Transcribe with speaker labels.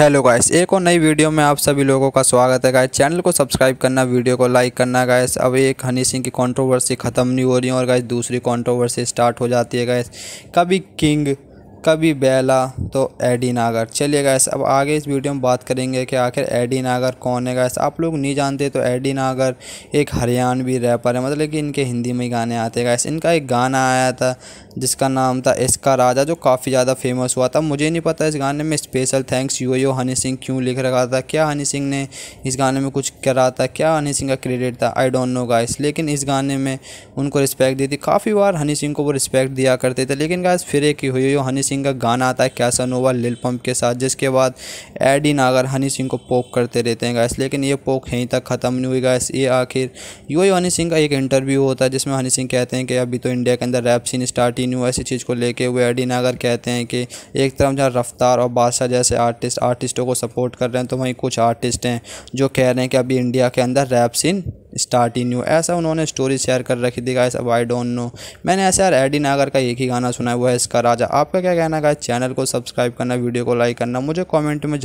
Speaker 1: hello guys एक और नई वीडियो में आप सभी लोगों का स्वागत है गाइस चैनल को सब्सक्राइब करना वीडियो को लाइक करना गाइस अब एक हनी सिंह की कंट्रोवर्सी ख़त्म नहीं हो रही है और गाइस दूसरी कंट्रोवर्सी स्टार्ट हो जाती है गाइस कभी किंग कभी बेला तो एडी नागर चलिए गैस अब आगे इस वीडियो में बात करेंगे कि आखिर एडी नागर कौन है गैस आप लोग नहीं जानते तो एडी नागर एक हरियाणवी रैपर है मतलब कि इनके हिंदी में गाने आते हैं गैस इनका एक गाना आया था जिसका नाम था इसका राजा जो काफ़ी ज़्यादा फेमस हुआ था मुझे नहीं पता इस गाने में special thanks you Yo Honey Singh क्यों लिख रखा था क्या हनी सिंह ने इस गाने में कुछ करा था क्या हनी सिंह का क्रेडिट था आई डोंट नो गाइस लेकिन इस गाने में उनको रिस्पेक्ट दी थी काफ़ी बार हनी सिंह को वो रिस्पेक्ट दिया करते थे लेकिन गाइस फिर एक ही हुई हनी सिंह का गाना आता है कैसा नोवा लिल पम्प के साथ जिसके बाद एडी नागर हनी सिंह को पोक करते रहते हैं गाइस लेकिन ये पोक यहीं तक ख़त्म नहीं हुई गाइस ये आखिर यो हनी सिंह का एक इंटरव्यू होता है जिसमें हनी सिंह कहते हैं कि अभी तो इंडिया के अंदर रैप सीन स्टार्ट ही यूनिवर्सिटी चीज़ को लेके वे अडी नागर कहते हैं कि एक तरफ जहाँ रफ्तार और बादशाह जैसे आर्टिस्ट आर्टिस्टों को सपोर्ट कर रहे हैं तो वहीं कुछ आर्टिस्ट हैं जो कह रहे हैं कि अभी इंडिया के अंदर रैप सीन स्टार्ट ही न्यू ऐसा उन्होंने स्टोरी शेयर कर रखी थी गाइस अब आई डोंट नो मैंने ऐसे यार एडी नागर का एक ही गाना सुना है वो है इसका राजा आपका क्या कहना गाइस चैनल को सब्सक्राइब करना वीडियो को लाइक करना मुझे कमेंट में